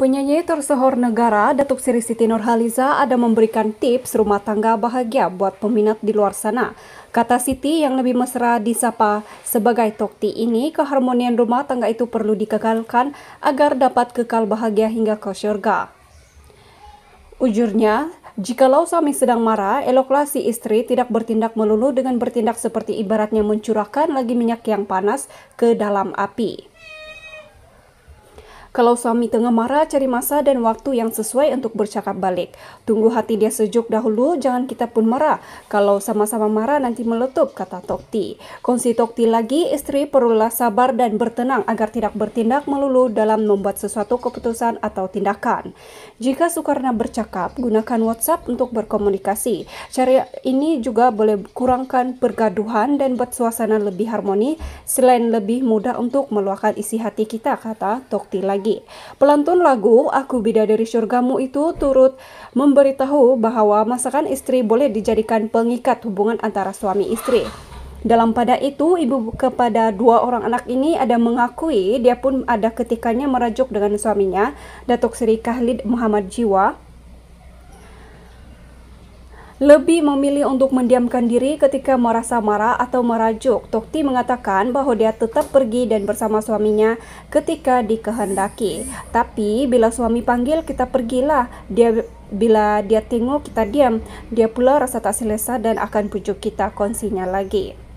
Penyanyi tersohor negara Datuk Sri Siti Nurhaliza ada memberikan tips rumah tangga bahagia buat peminat di luar sana. Kata Siti yang lebih mesra disapa sebagai Tokti ini, keharmonian rumah tangga itu perlu dikekalkan agar dapat kekal bahagia hingga ke syurga. Ujurnya, Jikalau suami sedang marah, eloklah si istri tidak bertindak melulu dengan bertindak seperti ibaratnya mencurahkan lagi minyak yang panas ke dalam api. Kalau suami tengah marah, cari masa dan waktu yang sesuai untuk bercakap balik. Tunggu hati dia sejuk dahulu, jangan kita pun marah. Kalau sama-sama marah nanti meletup, kata Tokti. Konsi Tokti lagi, istri perlulah sabar dan bertenang agar tidak bertindak melulu dalam membuat sesuatu keputusan atau tindakan. Jika Soekarno bercakap, gunakan WhatsApp untuk berkomunikasi. Cara ini juga boleh kurangkan pergaduhan dan buat suasana lebih harmoni, selain lebih mudah untuk meluahkan isi hati kita, kata Tokti lagi lagi. Pelantun lagu Aku bida dari Surgamu itu turut memberitahu bahwa masakan istri boleh dijadikan pengikat hubungan antara suami istri. Dalam pada itu, ibu kepada dua orang anak ini ada mengakui dia pun ada ketikanya merajuk dengan suaminya, Datuk Seri Khalid Muhammad Jiwa, lebih memilih untuk mendiamkan diri ketika merasa marah atau merajuk. Tokti mengatakan bahwa dia tetap pergi dan bersama suaminya ketika dikehendaki. Tapi bila suami panggil kita pergilah, dia bila dia tengok kita diam, dia pula rasa tak selesa dan akan pujuk kita konsinya lagi.